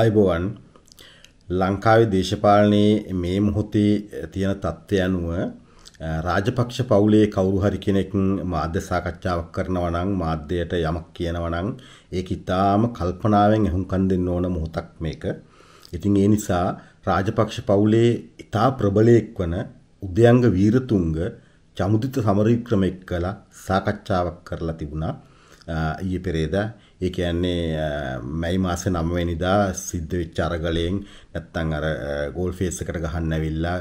ආයුබෝවන් ලංකාවේ දේශපාලනයේ මේ මොහොතේ තියෙන තත්ත්වය අනුව රාජපක්ෂ පවුලේ කවුරු හරි කෙනෙක් මාධ්‍ය සාකච්ඡාවක් කරනවා නම් මාධ්‍යයට යමක් කියනවා නම් ඒක ඊටාම කල්පනාවෙන් එහුම්කන් දෙන්න ඕන මොහොතක් මේක. ඉතින් ඒ නිසා රාජපක්ෂ පවුලේ ඊටා ප්‍රබලයෙක් වන උදයන්ග වීරතුංග චමුදිත සමරීක්‍රම එක්කලා සාකච්ඡාවක් කරලා තිබුණා ඊයේ පෙරේදා. ඒ කියන්නේ මැයි මාසේ 9 වෙනිදා සිද්ධ වෙච්ච අරගලයෙන් නැත්තම් අර ගෝල් ෆේස් එකට ගහන්න ඇවිල්ලා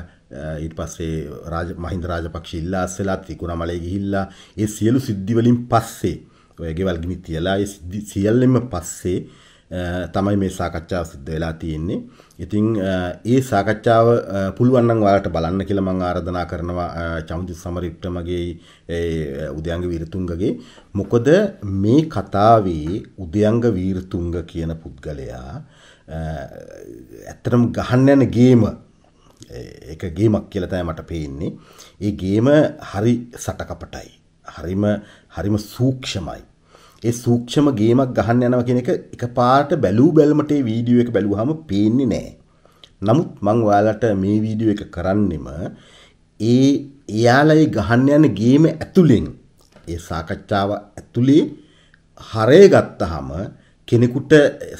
ඊට පස්සේ රාජ මහින්ද රාජපක්ෂ ඉල්ලාස් වෙලා ත්‍රිකුණාමලේ ගිහිල්ලා ඒ සියලු සිද්ධි වලින් පස්සේ ඔය ගෙවල් ගිනි තියලා ඒ සියල්ලෙම පස්සේ තමයි මේ සාකච්ඡාව සිද්ධ වෙලා තියෙන්නේ. ඉතින් ඒ සාකච්ඡාව පුළුවන් නම් ඔයාලට බලන්න කියලා මම ආරාධනා කරනවා චමුදි සමරිප්ටමගේ ඒ උදයන්ග වීරතුංගගේ. මොකද මේ කතාවේ උදයන්ග වීරතුංග කියන පුද්ගලයා ඇත්තටම ගහන්න යන ගේම ඒක ගේමක් කියලා තමයි මට පේන්නේ. ඒ ගේම හරි සටකපටයි. හරිම හරිම සූක්ෂමයි. ඒ සූක්ෂම ගේමක් ගහන්න යනවා කියන එක එකපාරට බැලූ බැලමට ඒ වීඩියෝ එක බැලුවාම පේන්නේ නැහැ. නමුත් මං ඔයාලට මේ වීඩියෝ එක කරන්නෙම ඒ එයාලයි ගහන්න යන ගේම ඇතුලෙන් ඒ සාකච්ඡාව ඇතුලේ හරය ගත්තාම කෙනෙකුට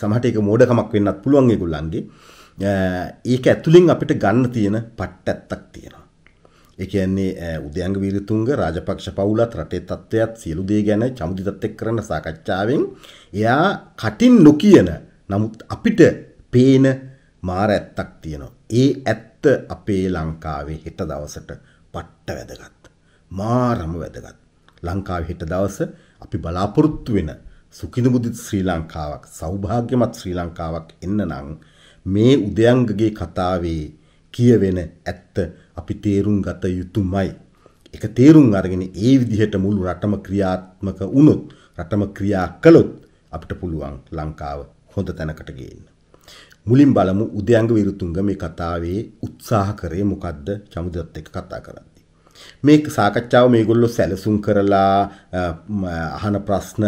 සමහරට ඒක මෝඩකමක් වෙන්නත් පුළුවන් ඒගොල්ලන්ගේ. ඒක ඇතුලෙන් අපිට ගන්න තියෙන පට්ටත්තක් තියෙනවා. එකන්නේ උදයංග විරතුන්ග රාජපක්ෂ පවුලත් රටේ තත්ත්වයක් සියලු දේ ගැන චමුදිතත්තෙක් කරන සාකච්ඡාවෙන් එයා කටින් නොකියන නමුත් අපිට පේන මාර ඇත්තක් තියෙනවා. ඒ ඇත්ත අපේ ලංකාවේ හෙට දවසට පට්ට වැදගත්. මාරම වැදගත්. ලංකාවේ හෙට දවස අපි බලාපොරොත්තු වෙන සුකින බුදුත් ශ්‍රී ලංකාවක් සෞභාග්‍යමත් ශ්‍රී ලංකාවක් එන්න නම් මේ උදයංගගේ කතාවේ කියවෙන ඇත්ත අපි තේරුම් ගත යුතුමයි. එක තේරුම් අරගෙන ඒ විදිහට මුළු රටම ක්‍රියාත්මක වුණොත් රටම ක්‍රියා කළොත් අපිට පුළුවන් ලංකාව හොඳ තැනකට ගේන්න. මුලින් බලමු උදයන්ග විරුතුංග මේ කතාවේ උත්සාහ කරේ මොකද්ද චමුදත් එක්ක කතා කරන්නේ. මේ සාකච්ඡාව මේගොල්ලො සැලසුම් කරලා අහන ප්‍රශ්න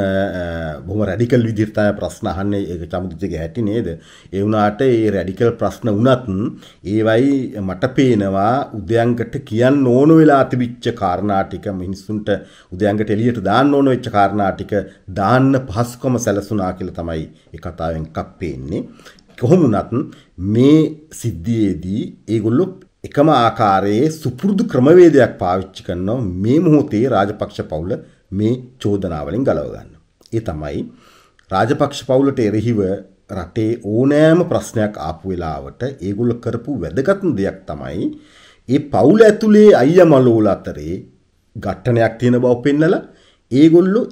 බොම රැඩිකල් විදිර්තාය ප්‍රශ්න අහන්නේ ඒ චමුදිජගේ හැටි නේද. ඒවුනාට ඒ රැඩිකල් ප්‍රශ්න වනත්න් ඒවයි මට පේනවා උදයන්කට කියන්න ඕන වෙලා අතිවිච්ච කාරණාටික මිනිස්සුන්ට උදයන්ගට එලියට දාන්න ඕන වෙච්ච කාරණාටික දාන්න පහස්කොම සැලසුනා කියල තමයි එක කතාවෙන් කප් පේන්නේ. කොහොමුණත් මේ සිද්ධියේදී ඒගොල්ලො එකම ආකාරයේ සුපුරුදු ක්‍රමවේදයක් පාවිච්චි කරනවා මේ මොහොතේ රාජපක්ෂ පවුල මේ චෝදනාවලින් ගලව ගන්න. ඒ තමයි රාජපක්ෂ පවුලට එරෙහිව රටේ ඕනෑම ප්‍රශ්නයක් ආපු වෙලාවට ඒගොල්ලෝ කරපු වැදගත්ම දෙයක් තමයි ඒ පවුල ඇතුලේ අයියා මලෝල අතරේ ඝට්ටනයක් තියෙන බව පෙන්නලා ඒගොල්ලෝ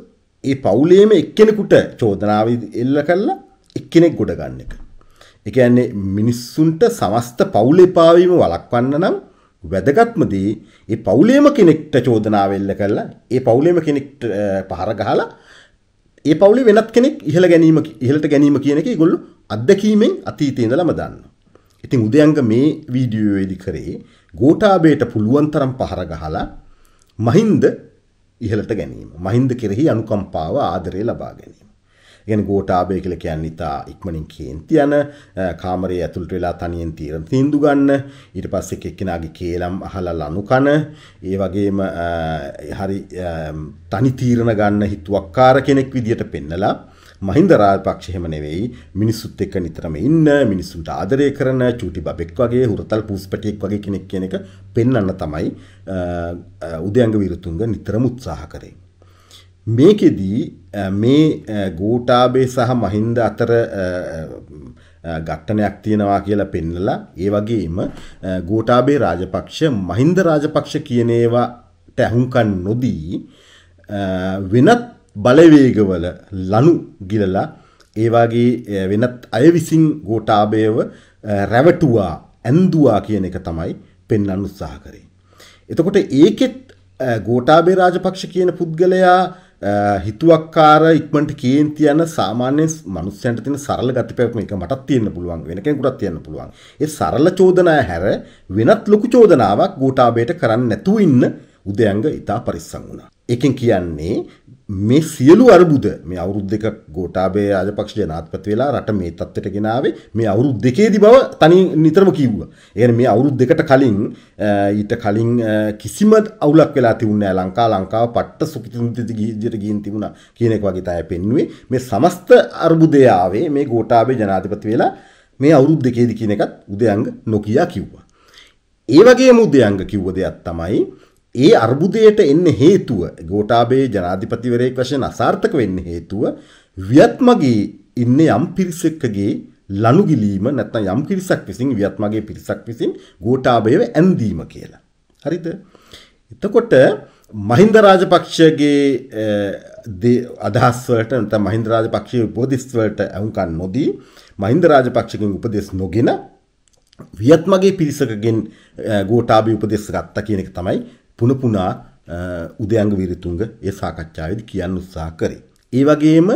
ඒ පවුලේම එක්කෙනෙකුට චෝදනාව එල්ල කරලා එක්කෙනෙක් ගොඩ ගන්න එක. එකන්නේ මිනිස්සුන්ට සමස්ත පවුලේ පාවීම වලක්වන්න නම් වැදගත්මදී ඒ පවුලේම කෙනෙක්ට චෝදනාවෙල්ල කරලා ඒ පවුලේම කෙනෙක්ට පහර ගහලා ඒ පවුලේ වෙනත් කෙනෙක් ඉහළ ගැනීම ඉහළට ගැනීම කියන එක ඒගොල්ලෝ අත්දැකීමෙන් අතීතේ ඉඳලම දන්නවා. ඉතින් උදයන්ග මේ වීඩියෝවේදී කරේ ගෝඨාභයට පුළුවන් තරම් පහර ගහලා මහින්ද ඉහළට ගැනීම. මහින්ද කෙරෙහි අනුකම්පාව ආදරය ලබා ගැනීම. ගෙන ගෝටාබය කළ කියන්න ඉතා ඉක්මනින් කේන්ති යන කාමරය ඇතුළට වෙලා තනියෙන් තීරණ තීන්දු ගන්න ඊට පස්සේ එක්කෙනාගේ කේලම් අහලා ලනු කන ඒ වගේම හරි තනි තීරණ ගන්න හිතුවක්කාර කෙනෙක් විදියට පෙන්නලා මහින්ද රාජපක්ෂ එහෙම නෙවෙයි මිනිස්සුත් එක්ක නිතරම ඉන්න මිනිස්සුන්ට ආදරය කරන චූටි බබෙක් වගේ හුරතල් පූස්පටියෙක් වගේ කෙනෙක් කියන එක පෙන්වන්න තමයි උදයන්ග විරුතුංග නිතරම උත්සාහ කරේ මේකෙදී මේ ගෝටාබේ සහ මහින්ද අතර ගට්ටනයක් තියෙනවා කියලා පෙන්නලා ඒ වගේම ගෝටාබේ රාජපක්ෂ මහින්ද රාජපක්ෂ කියන ඒවා ටැහුම්කන් නොදී වෙනත් බලවේගවල ලනු ගිලලා ඒවාගේ වෙනත් අය විසින් ගෝටාබයව රැවටුවා ඇන්දවා කියන එක තමයි පෙන්න්න උත්සාහ කරේ. එතකොට ඒකෙත් ගෝටාබේ රාජපක්ෂ කියන පුද්ගලයා හිතුවක්කාර ඉක්මට කියෙන් තියන සාමාන්‍ය මනුස්සයන්ට තින සරල ගතිපැක්ම එක මටත් තියන්න පුළුවන් වෙනකෙකුටත් තියන්න පුළුවන් ඒ සරල චෝදනා හැර වෙනත් ලොකු චෝදනාවක් ගෝටාබේට කරන්න නැතුව ඉන්න උදයංග ඉතා පරිස්සං වුණා එකෙන් කියන්නේ මේ සියලු අරබුද මේ අවුරුද් දෙක ගෝටාබේ රාජපක්ෂ ජනාධිපති වෙලා රට මේ තත්ත්වයට ගෙනාවේ මේ අවුරුද් දෙකේදී බව තනි නිතරම කිව්වා. ඒ මේ අවුරුද් දෙකට කලින් ඊට කලින් කිසිම අවුලක් වෙලා තිබුණේ නැහැ. ලංකා ලංකාව පට්ට සුඛිතින්ති විදියට ගිහින් තිබුණා කියන එක වගේ තමයි පෙන්වුවේ. මේ සමස්ත අරබුදේ ආවේ මේ ගෝටාබේ ජනාධිපති වෙලා මේ අවුරුද් දෙකේදී කියන එකත් උදයන්ග නොකිය කිව්වා. ඒ වගේම උදයන්ග කිව්ව දෙයක් තමයි ඒ අර්බුදයට එන්න හේතුව ගෝටාබේ ජනාධිපතිවරයෙක් වශයෙන් අසාර්ථක වෙන්න හේතුව වියත්මගේ ඉන්න යම් පිරිසක්කගේ ලනු ගිලීම නැත්නම් යම් කිරිසක් විසින් වියත්මගේ පිරිසක් විසින් ගෝටාබේව ඇන්දීම කියලා. හරිද? එතකොට මහින්ද රාජපක්ෂගේ අදහස් වලට නැත්නම් මහින්ද රාජපක්ෂයේ උපදෙස් වලට අහුම්කන් නොදී මහින්ද රාජපක්ෂගෙන් උපදෙස් නොගෙන වියත්මගේ පිරිසකගෙන් ගෝටාබේ උපදෙස් ගත්තා කියන එක තමයි පුනපුනා උදයංග විරිතුංග ඒ සාකච්ඡාවේදී කියන්න උත්සාහ කරේ. ඒ වගේම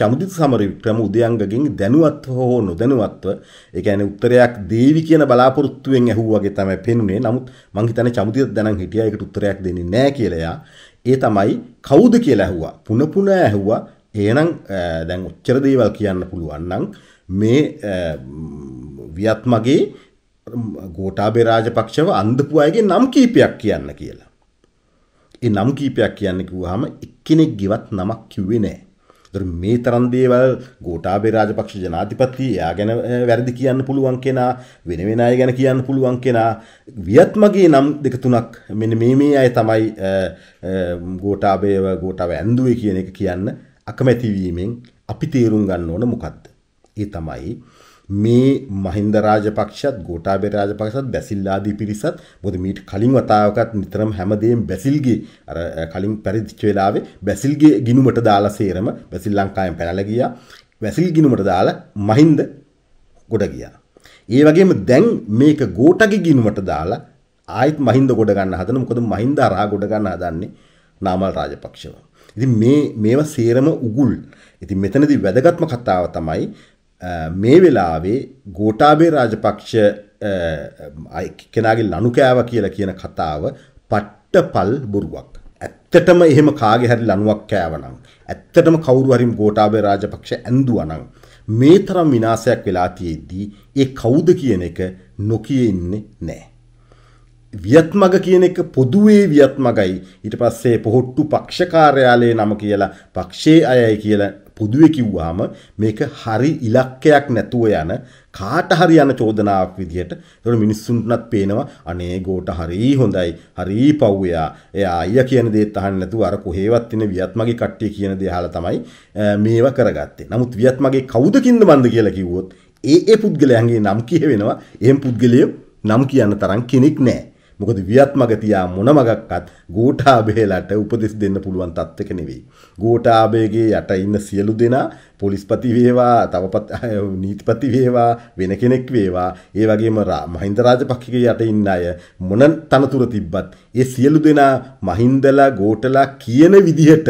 චමුදිත සමර වික්‍රම උදයංගගෙන් දැනුවත්ව හෝ නොදැනුවත්ව ඒ කියන්නේ උත්තරයක් දේවි කියන බලාපොරොත්තුවෙන් ඇහුවා වගේ තමයි පෙනුනේ. නමුත් මං හිතන්නේ චමුදිත දැනන් හිටියා ඒකට උත්තරයක් දෙන්නේ නැහැ කියලා එයා. ඒ තමයි කවුද කියලා ඇහුවා. පුන පුන ඇහුවා. එහෙනම් දැන් ඔච්චර දේවල් කියන්න පුළුවන් නම් මේ වියත්මගේ ගෝටාබේ රාජපක්ෂව අන්දපු අයගේ නම් කීපයක් කියන්න කියලා. ඒ නම් කීපයක් කියන්න කිව්වහම එක්කෙනෙක් ගෙවත් නමක් කිව්වේ නෑ. ඒතර මේ තරම් දේවල් ගෝටාබේ රාජපක්ෂ ජනාධිපති එයා ගැන වැරදි කියන්න පුළුවන් කෙනා වෙන වෙන අය ගැන කියන්න පුළුවන් කෙනා වියත්මගේ නම් දෙක තුනක් මෙන්න මේ මේ අය තමයි ගෝටාබේව ගෝටාව ඇන්දුවේ කියන එක කියන්න අකමැති වීමෙන් අපි තේරුම් ගන්න ඕන මොකද්ද? ඒ තමයි මේ මහින්ද රාජපක්ෂත් ගෝඨාභය රාජපක්ෂත් බැසිල්ලාදී පිරිසත් මොකද මීට කලින් වතාවකත් නිතරම හැමදේම බැසිල්ගේ අර කලින් පරිදිච්ච වෙලාවේ බැසිල්ගේ ගිනුමට දාලා සේරම බැසිල් ලංකාවෙන් පැනලා ගියා බැසිල් ගිනුමට දාලා මහින්ද ගොඩ ගියා ඒ වගේම දැන් මේක ගෝඨගේ ගිනුමට දාලා ආයිත් මහින්ද ගොඩ ගන්න හදන මොකද මහින්ද අරහා ගොඩ ගන්න හදන්නේ නාමල් රාජපක්ෂව ඉතින් මේ මේවා සේරම උගුල් ඉතින් මෙතනදී වැදගත්ම කතාව තමයි මේ වෙලාවේ ගෝටාබේ රාජපක්ෂ කෙනගේ ලනුකෑව කියලා කියන කතාව පට්ටපල් බොරුවක්. ඇත්තටම එහෙම කාගේ හැරි ලනුවක් කෑවනම්. ඇත්තටම කවුරු හරිම් ගෝටාබේ රාජපක්ෂ ඇන්දුවනම්. මේ තරම් විනාසයක් වෙලා තියෙද්දී ඒ කවුද කියන එක නොකිය ඉන්නේ නැහැ. වියත්මග කියන එක පොදුවේ වියත්මගයි ඊට පස්සේ පොහොට්ටු පක්ෂ කාර්යාලයේ නම කියලා පක්ෂයේ අයයි කියලා පොදුවේ කිව්වාම මේක හරි ඉලක්කයක් නැතුව යන කාට හරි යන චෝදනාවක් විදිහට ඒතර මිනිස්සුන්ටත් පේනවා අනේ ගෝට හරි හොඳයි හරි පව්වයා එයා අයියා කියන දේත් අහන්න නැතුව අර කොහෙවත් ඉන්න වියත්මගේ කට්ටිය කියන දේ අහලා තමයි මේවා කරගත්තේ. නමුත් වියත්මගේ කවුද කින්ද මන්ද කියලා කිව්වොත් ඒ ඒ පුද්ගලයන්ගේ නම් කියවෙනවා. එහෙම පුද්ගලයෝ නම් කියන්න තරම් කෙනෙක් නැහැ. මොකද වියත්මග තියා මොන මගක්වත් ගෝඨාභයලට උපදෙස් දෙන්න පුළුවන් තත්ත්වක නෙවෙයි. ගෝඨාභයගේ යට ඉන්න සියලු දෙනා පොලිස්පති වේවා, තවපත් නීතිපති වේවා, වෙන කෙනෙක් වේවා, ඒ වගේම මහින්ද රාජපක්ෂගේ යට ඉන්න අය මොන තනතුර තිබ්බත් ඒ සියලු දෙනා මහින්දලා ගෝඨලා කියන විදිහට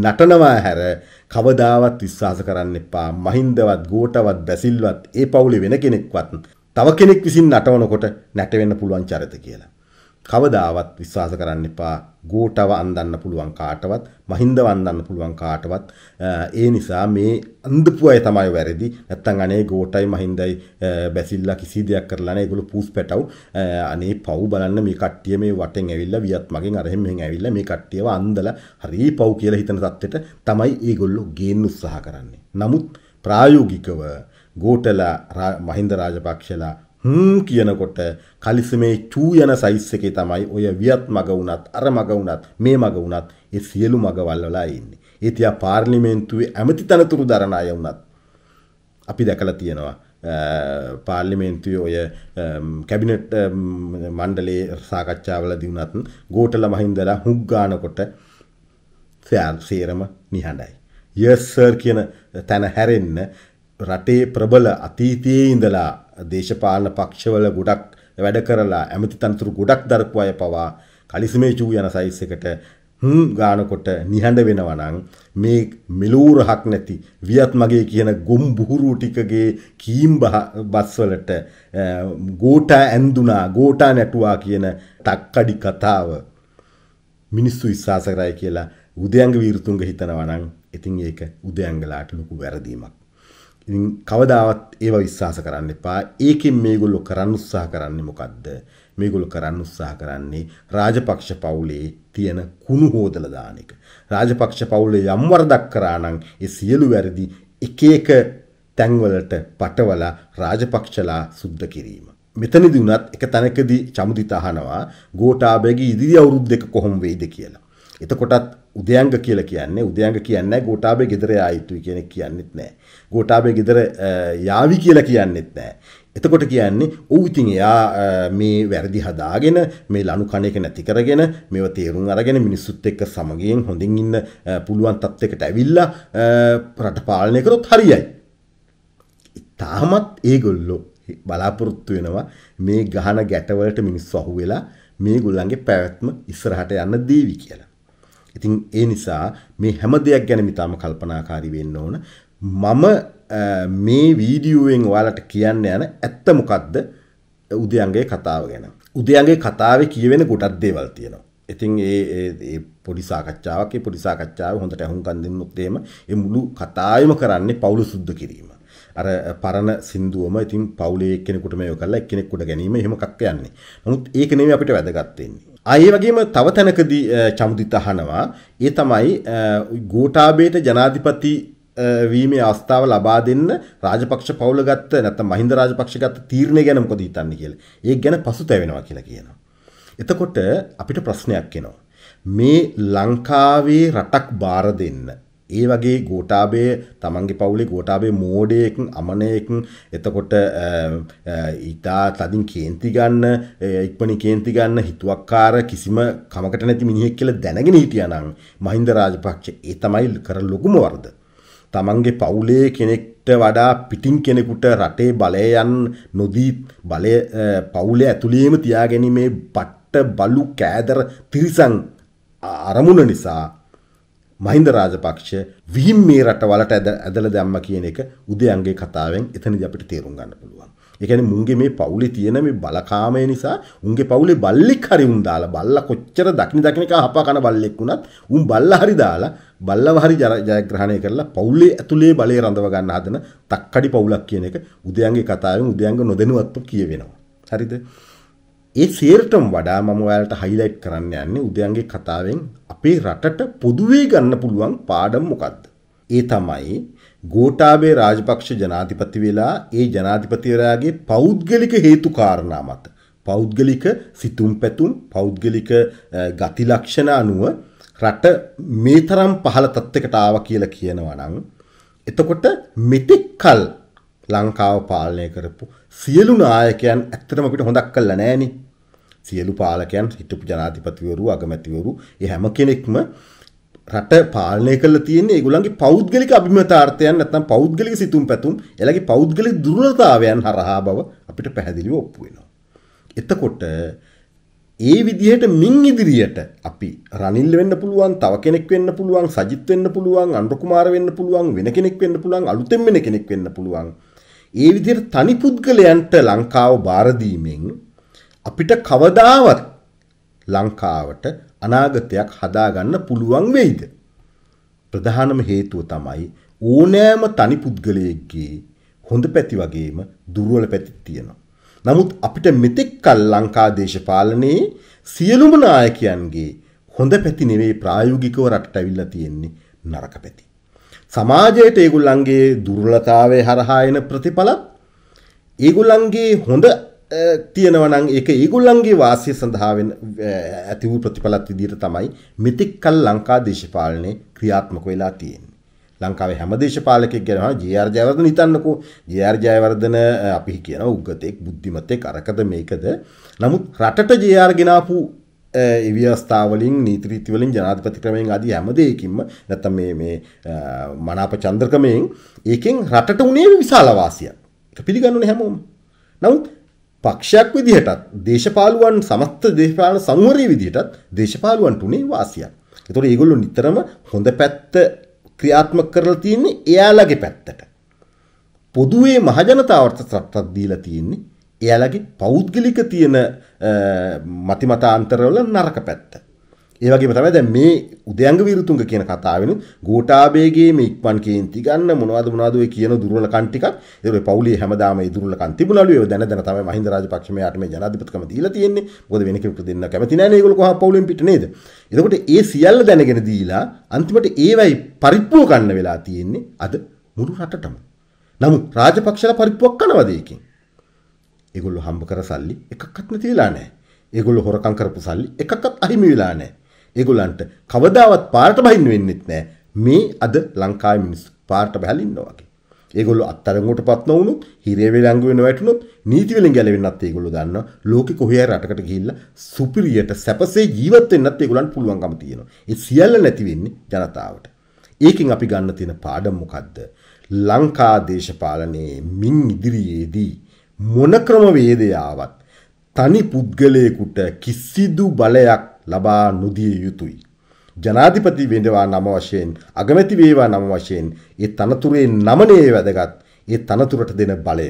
නටනවා හැර කවදාවත් විශ්වාස කරන්න එපා. මහින්දවත් ගෝඨවත් බැසිල්වත් ඒ පවුලේ වෙන කෙනෙක්වත් තව කෙනෙක් විසින් නටවනකොට නැටවෙන්න පුළුවන් චරිත කියලා. කවදාවත් විශ්වාස කරන්න එපා ගෝටව අන්දන්න පුළුවන් කාටවත් මහින්දව අන්දන්න පුළුවන් කාටවත් ඒ නිසා මේ අන්දපු අය තමයි වැරදි නැත්තම් අනේ ගෝටයි මහින්දයි බැසිල්ලා කිසි දෙයක් කරලා නැහැ ඒගොල්ලෝ පූස් පැටව් අනේ පව් බලන්න මේ කට්ටිය මේ වටෙන් ඇවිල්ලා වියත් මගෙන් අරහෙන් මෙහෙන් ඇවිල්ලා මේ කට්ටියව අන්දලා හරි පව් කියලා හිතන තත්ත්වෙට තමයි ඒගොල්ලෝ ගේන්න උත්සාහ කරන්නේ නමුත් ප්‍රායෝගිකව ගෝටලා මහින්ද රාජපක්ෂලා හම් කියනකොට කලිසමේ චූ යන සයිස් එකේ තමයි ඔය වියත් මග වුණත් අර මග වුණත් මේ මග වුණත් ඒ සියලු මගවල් වලා ඉන්නේ. ඒ තියා පාර්ලිමේන්තුවේ ඇමති තනතුරු දරන අය වුණත් අපි දැකලා තියෙනවා පාර්ලිමේන්තුවේ ඔය කැබිනට් මණ්ඩලේ සාකච්ඡාවලදී වුණත් ගෝඨල මහින්දලා හුක් ගන්නකොට සේරම නිහඬයි. යස් සර් කියන තැන හැරෙන්න රටේ ප්‍රබල අතීතයේ ඉඳලා දේශපාලන පක්ෂවල ගොඩක් වැඩ කරලා ඇමති තනතුරු ගොඩක් දරපු අය පවා කලිසමේචූ යන සයිස් එකට හ්ම් ගානකොට නිහඬ වෙනවනං මේ මෙලූරහක් නැති වියත් මගේ කියන ගොම් බුහුරු ටිකගේ කීම් බස්වලට ගෝටා ඇන්දුනා ගෝටා නැටුවා කියන තක්කඩි කතාව මිනිස්සු විශ්වාස කරයි කියලා උදයංග වීරතුන්ග හිතනවනං ඉතින් ඒක උදයංගලාට ලොකු වැරදීමක් කවදාවත් ඒව විශ්වාස කරන්න එපා ඒකෙන් මේගොල්ලො කරන්න උත්සාහ කරන්නේ මොකක්ද මේගොලු කරන්න උත්සාහ කරන්නේ රාජපක්ෂ පවුලේ තියෙන කුණු හෝදල දාන එක. රාජපක්ෂ පවුලේ යම් වරදක් කරා නම් ඒ සියලු වැරදි එක එක තැන්වලට පටවලා රාජපක්ෂලා සුද්ධ කිරීම. මෙතනදී වුණත් එක තැනකදී චමුදිත අහනවා ගෝඨාභයගේ ඉදිරි අවුරුද්දක කොහොම වෙයිද කියලා. එතකොටත් උදයංග කියල කියන්නේ උදයංග කියන්න ගෝටාබේ ගෙදර ආයුතුයි කෙනෙක් කියන්නෙත් නෑ. ගෝටාබේ ගෙදර යාවි කියල කියන්නෙත් නෑ. එතකොට කියන්නේ ඔවුඉතින් එයා මේ වැරදි හදාගෙන මේ ලනු කණයක නැති කරගෙන මෙව තේරුම් අරගෙන මිනිස්සුත් එක්ක සමගියෙන් හොඳින් ඉන්න පුළුවන් තත්වකට ඇවිල්ලා රට පාලනය කරොත් හරියයි. තාමත් ඒගොල්ලෝ බලාපොරොත්තු වෙනවා මේ ගහන ගැටවලට මිනිස්සු අහු වෙලා මේ ගුල්ලන්ගේ පැවැත්ම ඉස්සරහට යන්න දේවි කියලා. ඉතින් ඒ නිසා මේ හැම දෙයක් ගැන මිතාම කල්පනාකාරී වෙන්න ඕන. මම මේ වීඩියෝවෙන් ඔයාලට කියන්න යන ඇත්ත මොකක්ද උදයන්ගේ කතාව ගැන. උදයන්ගේ කතාවේ කියවෙන ගොඩක් දේවල් තියෙනවා. ඉතින් ඒ පොඩි සාකච්ඡාවක් ඒ පොඩි සාකච්ඡාව හොඳට අහුම්කන් දෙන්නොත් එහෙම ඒ මුළු කතාවෙම කරන්නේ පවුල සුද්ධ කිරීම. අර පරණ සින්දුවම ඉතින් පවුලේ එක්කෙනෙකුට මේක කරලා එක්කෙනෙක් උඩ ගැනීම එහෙම එකක් යන්නේ. නමුත් ඒක නෙමෙයි අපිට වැදගත් වෙන්නේ. ආයේ වගේම තව තැනකදී චමුදිත අහනවා ඒ තමයි ගෝඨාභයට ජනාධිපති වීමේ අවස්ථාව ලබා දෙන්න රාජපක්ෂ පවුල ගත්ත නැත්නම් මහින්ද රාජපක්ෂ ගත්ත තීරණය ගැන මොකද හිතන්නේ කියලා. ඒක ගැන පසුතැවෙනවා කියලා කියනවා. එතකොට අපිට ප්‍රශ්නයක් එනවා. මේ ලංකාවේ රටක් බාර දෙන්න ඒ වගේ ගෝටාබේ තමන්ගේ පවුලේ ගෝටාබේ මෝඩයකින් අමනයකින් එතකොට ඉතා තදින් කේන්ති ගන්න එක්පනි කේන්ති ගන්න හිතුවක්කාර කිසිම කමකට නැති මිනිහෙක් කියල දැනගෙන හිටියනම් මහින්ද රාජපක්ෂ ඒ තමයි කර ලොකුම වර්ද. තමන්ගේ පවුලේ කෙනෙක්ට වඩා පිටින් කෙනෙකුට රටේ බලයන් නොදී බලය පවුලේ ඇතුළේම තියාගැනීමේ පට්ට බලු කෑදර තිරිසං අරමුණ නිසා මහින්ද රාජපක්ෂ විහිම් මේ රටවලට ඇදල දැම්ම කියන එක උදයන්ගේ කතාවෙන් එතනදි අපිට තේරුම් ගන්න පුළුවන්. ඒ කියන්නේ මුන්ගේ මේ පවුලේ තියෙන මේ බලකාමය නිසා උන්ගේ පවුලේ බල්ලෙක් හරි උන් දාලා බල්ලා කොච්චර දකින දකින එක හපා කන බල්ලෙක් වුණත් උන් බල්ලා හරි දාලා බල්ලව හරි ජයග්‍රහණය කරලා පවුලේ ඇතුලේ බලය රඳව ගන්න හදන තක්කඩි පවුලක් කියන එක උදයන්ගේ කතාවෙන් උදයන්ග නොදෙනුවත්ව කියවෙනවා. හරිද? ඒ සේරටම වඩා මම ඔයාලට හයිලයිට් කරන්න යන්නේ උදයන්ගේ කතාවෙන් අපේ රටට පොදුවේ ගන්න පුළුවන් පාඩම් මොකක්ද? ඒ තමයි ගෝඨාභය රාජපක්ෂ ජනාධිපති වෙලා ඒ ජනාධිපතිවරයාගේ පෞද්ගලික හේතු කාරණා මත පෞද්ගලික සිතුම් පැතුම් පෞද්ගලික ගති ලක්ෂණ අනුව රට මේ තරම් පහළ තත්ත්වයකට ආවා කියලා කියනවා නම් එතකොට මෙතෙක් කල ලංකාව පාලනය කරපු සියලු නායකයන් ඇත්තටම අපිට හොඳක් කළා නෑනේ සියලු පාලකයන් හිටපු ජනාධිපතිවරු අගමැතිවරු ඒ හැම කෙනෙක්ම රට පාලනය කළ තියෙන ඒගොල්ලන්ගේ පෞද්ගලික අභිමතාර්ථයන් නැත්නම් පෞද්ගලික සිතුම් පැතුම් එලගේ පෞද්ගලික දුර්වලතාවයන් හරහා බව අපිට පැහැදිලිව ඔප්පු වෙනවා. එතකොට ඒ විදිහට මින් ඉදිරියට අපි රනිල් වෙන්න පුළුවන් තව කෙනෙක් වෙන්න පුළුවන් සජිත් වෙන්න පුළුවන් අනුර කුමාර වෙන්න පුළුවන් වෙන කෙනෙක් වෙන්න පුළුවන් අලුතෙන් වෙන කෙනෙක් වෙන්න පුළුවන් ඒ විදිහට තනි පුද්ගලයන්ට ලංකාව බාර දීමෙන් අපිට කවදාවත් ලංකාවට අනාගතයක් හදාගන්න පුළුවන් වෙයිද. ප්‍රධානම හේතුව තමයි ඕනෑම තනි පුද්ගලයෙක්ගේ හොඳ පැති වගේම දුර්වල පැතිත් තියෙනවා. නමුත් අපිට මෙතෙක් කල් ලංකා දේශපාලනයේ සියලුම නායකයන්ගේ හොඳ පැති නෙවෙයි ප්‍රායෝගිකව රටට ඇවිල්ලා තියෙන්නේ නරක පැති. සමාජයට ඒගොල්ලන්ගේ දුර්වලතාවය හරහා එන ප්‍රතිඵලත් ඒගොල්ලන්ගේ හොඳ තියෙනවනං එක ඒගොල්ලන්ගේ වාසය සඳහාවෙන් ඇති වූ ප්‍රතිඵලත් විදිර තමයි මෙතික් කල් ලංකා දේශපාලනය ක්‍රියාත්මක වෙලා තියෙන්. ලංකාවේ හැම දේශපාලකෙක් ගැනවා ජයාර්ජයවර්ධන හිතන්නකෝ ජයාර්ජයවර්ධන අපි කියන උගතෙක් බුද්ධිමතෙක් අරකද මේකද නමුත් රටට ජයාර්ගෙනාපු එවිස්ථාවලින් නීත්‍රීතිවලින් ජනාධපති ක්‍රමයෙන් අදී හැමදයකින්ම නැත මේ මනාප චන්ද්‍රකමයෙන් ඒකෙන් රටට උනේ විශාලවාසියක් පිළිගන්නුන හැමෝම. නමුත් පක්ෂයක් විදිහටත් දේශපාලුවන් සමස්ත දේශපාලන සංවරය විදිහටත් දේශපාලුවන්ට උනේ වාසියක්. ඒතකොට ඒගොල්ලෝ නිතරම හොඳ පැත්ත ක්‍රියාත්මක කරලා තියෙන්නේ එයාලගේ පැත්තට. පොදුවේ මහජනතාවට සත්‍යක් දීලා තියෙන්නේ එයාලගේ පෞද්ගලික තියෙන මතිමතාන්තරවල නරක පැත්ත. ඒවගේ තමයි දැන් මේ උදයන්ග විරුතුංග කියන කතාවෙන ගෝඨාභයගේ මේ ඉක්මන් කේන්ති ගන්න මොනවද මොනවද ඔය කියන දුර්වලකම් ටිකක් ඒක පෞලිය හැමදාම ඒ දුර්වලකම් තිබුණලු ඒව දැන දැන තමයි මහින්ද රාජපක්ෂ මෙයාට මේ ජනාධිපතිකම දීලා තියෙන්නේ මොකද වෙන කෙනෙකුට දෙන්න කැමති නැහැ නේ ඒගොල්ලෝ කොහොම පෞලියෙන් පිට නේද එතකොට ඒ සියල්ල දැනගෙන දීලා අන්තිමට ඒවයි පරිප්පුව ගන්න වෙලා තියෙන්නේ අද මුළු රටටම නමුත් රාජපක්ෂලා පරිප්පුවක් කනවද ඒකෙන් ඒගොල්ලෝ හම්බ කර සල්ලි එකක්වත් නැතිලා නැහැ ඒගොල්ලෝ හොරකම් කරපු සල්ලි එකක්වත් අහිමි වෙලා නැහැ ඒගොල්ලන්ට කවදාවත් පාරට බහින්න වෙන්නෙත් නෑ මේ අද ලංකාවේ මිනිස්සු පාරට බහලින්නවා වගේ. ඒගොල්ලෝ අත්තරඟුවට පත් නොවුනොත් හිරේ වෙලංගු වෙන වැටුනොත් නීති වලින් ගැලවෙන්නත් ඒගොල්ලෝ දන්නවා. ලෝකෙ කොහේ රටකට ගිහිල්ලා සුපිරියට සැපසේ ජීවත් වෙන්නත් ඒගොල්ලන්ට පුළුවන්කම තියෙනවා. ඒ සියල්ල නැති වෙන්නේ ජනතාවට. ඒකෙන් අපි ගන්න තියෙන පාඩම මොකද්ද? ලංකා දේශපාලනයේ මින් ඉදිරියේදී මොන ක්‍රමවේදය ආවත් තනි පුද්ගලයෙකුට කිසිදු බලයක් ලබා නොදිය යුතුයි. ජනාධිපති වෙනවා නම වශයෙන් අගමැති වේවා නම වශයෙන් ඒ තනතුරේ නමනයේ වැදගත් ඒ තනතුරට දෙන බලය.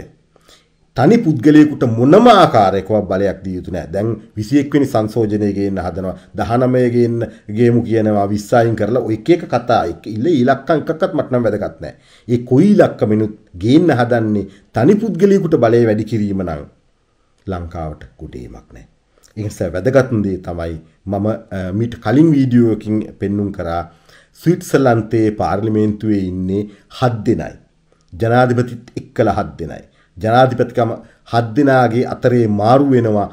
තනි පුද්ගලයෙකුට මොනම ආකාරයකව බලයක් දිය යුතු නෑ. දැන් 21 වෙනි සංශෝධනයේ ගේන්න හදනවා. 19 ගේන්න ගේමු කියනවා 20 අයින් කරලා ඔය එක එක කතා එක ඉල්ල ඉලක්කම් එකක්වත් මට නම් වැදගත් නෑ. ඒ කොයි ඉලක්කමිනුත් ගේන්න හදන්නේ තනි පුද්ගලයෙකුට බලය වැඩි කිරීම නම් ලංකාවට කුඩේමක් නෑ. එස වැදගත්න්දේ තමයි මම මිට කලින් වීඩියෝකින් පෙන්නුම් කරා ස්විට්සලන්තයේ පාර්ලිමේන්තුවේ ඉන්නේ හත් දෙනයි. ජනාධිපතිත් එක් කළ හත් දෙනයි. ජනාධිපතිකම හත් දෙනාගේ අතරේ මාරු වෙනවා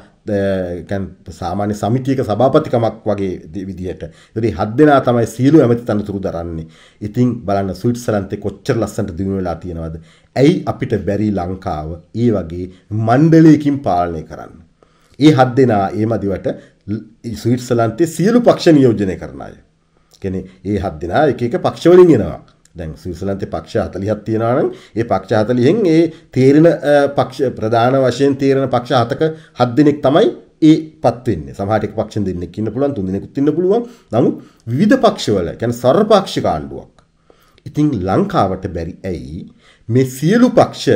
සාමාන්‍ය සමිතියක සභාපතිකමක් වගේ විදිහට දරි හත් දෙනා තමයි සීලු ඇමති තනතුරු දරන්නේ ඉතිං බලන්න සුවිට්සලන්තේ කොච්චර ලස්සට දිනු වෙලා තියෙනවද ඇයි අපිට බැරි ලංකාව ඒ වගේ මණ්ඩලයකින් පාලනය කරන්න ඒ හත් දෙනා ඒ මදිවට ස්විට්සලන්තේ සියලු පක්ෂ නියෝජනය කරන අය. කියන්නේ ඒ හත් දෙනා එක එක පක්ෂවලින් එනවා. දැන් ස්විට්සලන්තේ පක්ෂ 40ක් තියෙනවා නම් ඒ පක්ෂ 40න් ඒ තීරණ පක්ෂ ප්‍රධාන වශයෙන් තීරණ පක්ෂ හතක හත් දෙනෙක් තමයි ඒ පත් වෙන්නේ. සමහර එක පක්ෂෙන් දෙන්නෙක් ඉන්න පුළුවන්, තුන් දෙනෙකුත් ඉන්න පුළුවන්. නමුත් විවිධ පක්ෂවල කියන්නේ සර්වපාක්ෂික ආණ්ඩුවක්. ඉතින් ලංකාවට බැරි ඇයි මේ සියලු පක්ෂ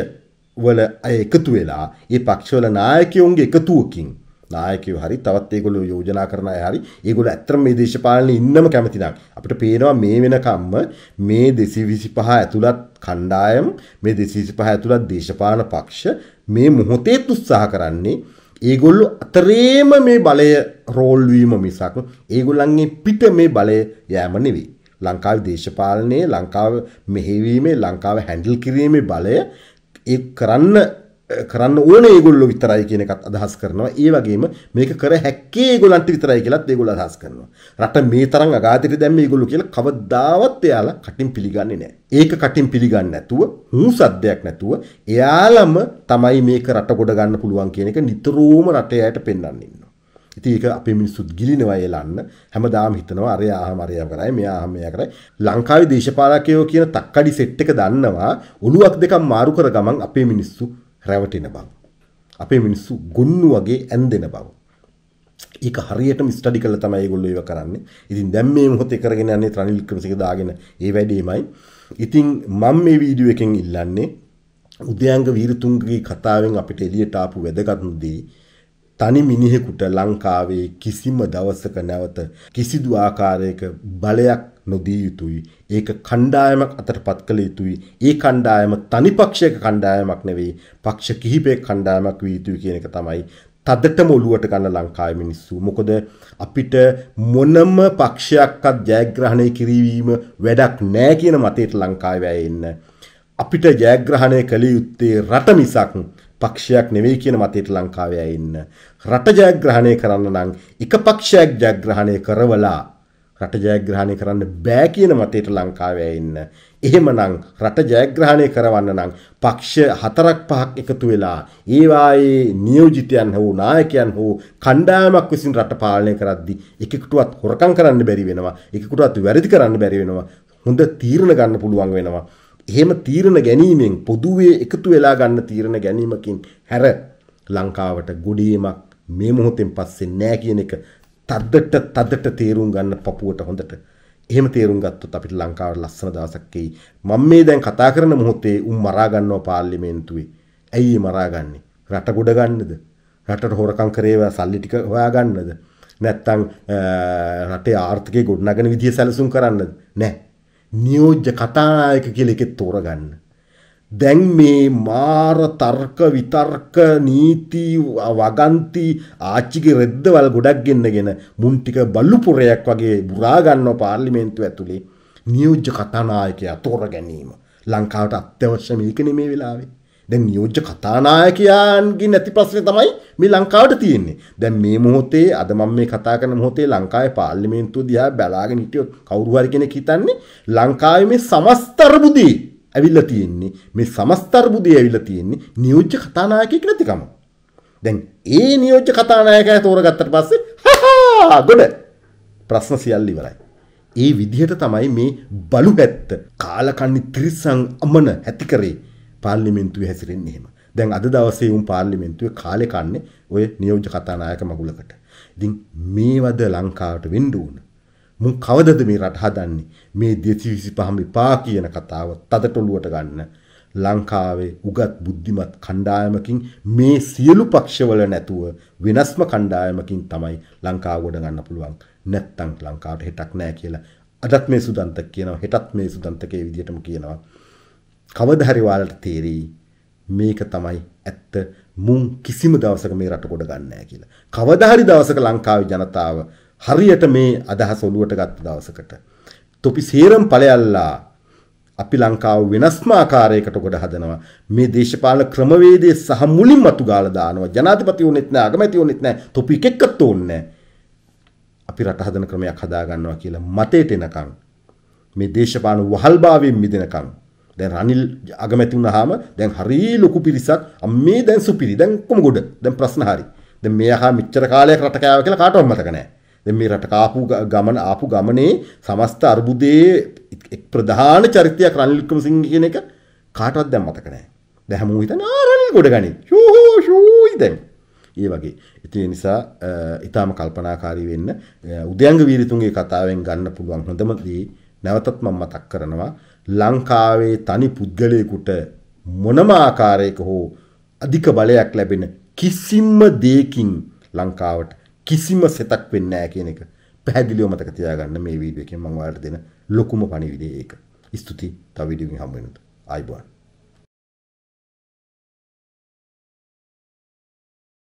වල අය එකතු වෙලා ඒ පක්ෂවල නායකයෝන්ගේ එකතුවකින් නායකයෝ හරි තවත් ඒගොල්ලෝ යෝජනා කරන අය හරි ඒගොල්ලෝ ඇත්තටම මේ දේශපාලනේ ඉන්නම කැමති නම් අපිට පේනවා මේ වෙනකම්ම මේ 225 ඇතුළත් කණ්ඩායම් මේ 225 ඇතුළත් දේශපාලන පක්ෂ මේ මොහොතේ උත්සාහ කරන්නේ ඒගොල්ලෝ අතරේම මේ බලය රෝල් වීම මිසක් ඒගොල්ලන්ගේ පිට මේ බලය යෑම නෙවෙයි ලංකාවේ දේශපාලනයේ ලංකාව මෙහෙවීමේ ලංකාව හැන්ඩල් කිරීමේ බලය ඒ කරන්න කරන්න ඕන ඒගොල්ලෝ විතරයි කියන එකත් අදහස් කරනවා. ඒ වගේම මේක කර හැක්කේ ඒගොල්ලන්ට විතරයි කියලාත් ඒගොල්ලෝ අදහස් කරනවා. රට මේ තරම් අගාතයට දැම්මේ ඒගොල්ලෝ කියලා කවදාවත් එයාලා කටින් පිළිගන්නේ නැහැ. ඒක කටින් පිළිගන්නේ නැතුව, හුසද්දයක් නැතුව එයාලම තමයි මේක රට ගොඩ ගන්න පුළුවන් කියන එක නිතරම රටේ අයට පෙන්වන්න ඉන්නවා. ඉතින් ඒක අපේ මිනිස්සුත් ගිලිනවා එලන්න. හැමදාම හිතනවා අරය ආහම අරය කරයි, මෙයා ආහම මෙයා කරයි. ලංකාවේ දේශපාලකයෝ කියන තක්කඩි සෙට් එක දන්නවා. ඔලුවක් දෙකක් මාරු කර ගමන් අපේ මිනිස්සු රැවටෙන බව. අපේ මිනිස්සු ගොන්නු වගේ ඇන්දෙන බව. ඒක හරියටම ස්ටඩි කළා තමයි ඒගොල්ලෝ ඒක කරන්නේ. ඉතින් දැන් මේ මොහොතේ කරගෙන යන්නේ රනිල් වික්‍රමසිංහ දාගෙන ඒ වැඩේමයි. ඉතින් මම මේ වීඩියෝ එකෙන් ඉල්ලන්නේ උදයන්ග වීරතුංගගේ කතාවෙන් අපිට එළියට ආපු වැදගත්ම දේ තනි මිනිහෙකුට ලංකාවේ කිසිම දවසක නැවත කිසිදු ආකාරයක බලයක් නොදී යුතුයි. ඒක කණ්ඩායමක් අතට පත් කළ යුතුයි. ඒ කණ්ඩායම තනිපක්ෂයක කණ්ඩායමක් නෙවෙයි. පක්ෂ කිහිපයක කණ්ඩායමක් විය යුතුයි කියන එක තමයි තදටම ඔලුවට ගන්න ලංකාවේ මිනිස්සු. මොකද අපිට මොනම පක්ෂයක්වත් ජයග්‍රහණය කිරීම වැඩක් නෑ කියන මතයට ලංකාවේ අය එන්න. අපිට ජයග්‍රහණය කළ යුත්තේ රට මිසක් පක්ෂයක් නෙවෙයි කියන මතයට ලංකාවේ අය එන්න. රට ජයග්‍රහණය කරන්න නම් එක පක්ෂයක් ජයග්‍රහණය කරවලා රට ජයග්‍රහණය කරන්න බෑ කියන මතයට ලංකාවේ ඉන්න. එහෙමනම් රට ජයග්‍රහණය කරවන්න නම් පක්ෂ හතරක් පහක් එකතු වෙලා ඒවායේ නියෝජිතයන් හෝ නායකයන් හෝ කණ්ඩායමක් විසින් රට පාලනය කරද්දි එකෙකුටවත් හොරකම් කරන්න බැරි වෙනවා. එකෙකුටවත් වැරදි කරන්න බැරි වෙනවා. හොඳ තීරණ ගන්න පුළුවන් වෙනවා. එහෙම තීරණ ගැනීමෙන් පොදුවේ එකතු වෙලා ගන්න තීරණ ගැනීමකින් හැර ලංකාවට ගොඩීමක් මේ මොහොතෙන් පස්සේ නෑ කියන එක තද්දට තද්දට තේරුම් ගන්න පපුවට හොඳට එහෙම තේරුම් ගත්තොත් අපිට ලංකාවට ලස්සන දවසක් එයි. මම මේ දැන් කතා කරන මොහොතේ උන් මරා ගන්නවා පාර්ලිමේන්තුවේ. ඇයි මරා ගන්නේ? රට ගොඩ ගන්නද? රටට හොරකම් කරේවා සල්ලි ටික හොයා ගන්නද? නැත්තම් රටේ ආර්ථිකය ගොඩනගන විදිය සැලසුම් කරන්නද? නැහැ. නියෝජ්‍ය කතානායක කියලා එකේ තෝරගන්න. දැන් මේ මාර තර්ක විතර්ක නීති වගන්ති ආච්චිගේ රෙද්දවල් ගොඩක් ගෙන්නගෙන මුන් ටික බල්ලුපුරයක් වගේ බුරා ගන්නව පාර්ලිමේන්තුව ඇතුලේ නියෝජ්‍ය කතානායකයා තෝර ගැනීම ලංකාවට අත්‍යවශ්‍ය මේකනේ මේ වෙලාවේ දැන් නියෝජ්‍ය කතානායකයන්ගේ නැති ප්‍රශ්නේ තමයි මේ ලංකාවට තියෙන්නේ. දැන් මේ මොහොතේ අද මම මේ කතා කරන මොහොතේ ලංකාවේ පාර්ලිමේන්තුව දිහා බලාගෙන හිටියොත් කවුරු හරි කෙනෙක් හිතන්නේ ලංකාවේ මේ සමස්ත අර්බුදේ ඇවිල්ලා තියෙන්නේ මේ සමස්ත අර්බුදය ඇවිල්ලා තියෙන්නේ නියෝජ්‍ය කතානායකයෙක් නැතිකම. දැන් ඒ නියෝජ්‍ය කතානායකයා තෝරගත්තට පස්සේ හා ගොඩ ප්‍රශ්න සියල්ල ඉවරයි. ඒ විදිහට තමයි මේ බලු පැත්ත කාලකන්ණි ත්‍රිසං අමන ඇති කරේ පාර්ලිමේන්තුවේ හැසිරෙන්නේ එහෙම. දැන් අද දවසේ උන් පාර්ලිමේන්තුවේ කාලේ කන්නේ ඔය නියෝජ්‍ය කතානායක මගුලකට. ඉතින් මේවද ලංකාවට වෙන්න ඕන. මුන් කවදද මේ රට හදන්නේ මේ 225 එපා කියන කතාව තදටොළුවට ගන්න ලංකාවේ උගත් බුද්ධිමත් කණ්ඩායමකින් මේ සියලු පක්ෂවල නැතුව වෙනස්ම කණ්ඩායමකින් තමයි ලංකාව ගොඩ ගන්න පුළුවන් නැත්තම් ලංකාවට හෙටක් නැහැ කියලා අදත් මේ සුදන්තක කියනවා හෙටත් මේ සුදන්තකේ විදිහටම කියනවා කවදා හරි ඔයාලට තේරෙයි මේක තමයි ඇත්ත මුන් කිසිම දවසක මේ රට ගොඩ ගන්නෑ කියලා කවදා හරි දවසක ලංකාවේ ජනතාව හරියට මේ අදහස ඔලුවට ගත්ත දවසකට තොපි සේරම් ඵලයල්ලා අපි ලංකාව වෙනස්ම ආකාරයකට ගොඩ හදනවා මේ දේශපාලන ක්‍රමවේදය සහ මුලින්ම අතු ගාලා දානවා ජනාධිපති උනෙත් නැහැ අගමැති උනෙත් නැහැ තොපි එකෙක්වත් උන්නේ අපි රට හදන ක්‍රමයක් හදා ගන්නවා කියලා මතේට එනකන් මේ දේශපාලන වහල්භාවයෙන් මිදෙනකන් දැන් රනිල් අගමැති වුණාම දැන් හරි ලොකු පිරිසක් මේ දැන් සුපිරි දැන් කොම ගොඩ දැන් ප්‍රශ්න හරි දැන් මෙයා මෙච්චර කාලයක් රට කෑවා කියලා කාටවත් මතක නැහැ දැන් මේ රට කාපු ගමන ආපු ගමනේ සමස්ත අර්බුදයේ ප්‍රධාන චරිතයක් රනිල් වික්‍රමසිංහ කියන එක කාටවත් දැන් මතක නැහැ. දැන් හැමෝම හිතන ආ රනිල් ගොඩ ගනි. ෂූ ෂූයි දැන්. ඒ වගේ. ඉතින් ඒ නිසා ඊටාම කල්පනාකාරී වෙන්න උදයන්ග වීරතුන්ගේ කතාවෙන් ගන්න පුළුවන් හොඳම දේ නැවතත් මම මතක් කරනවා ලංකාවේ තනි පුද්ගලයෙකුට මොනම ආකාරයක හෝ අධික බලයක් ලැබෙන කිසිම දෙයකින් ලංකාවට කිසිම සෙතක් වෙන්නේ නැහැ කියන එක පැහැදිලිව මතක තියාගන්න මේ වීඩියෝ එකෙන් මම ඔයාලට දෙන ලොකුම පණිවිඩය ඒක. ස්තුතියි. තව වීඩියෝකින් හම්බ වෙනතු. ආයිබෝන්.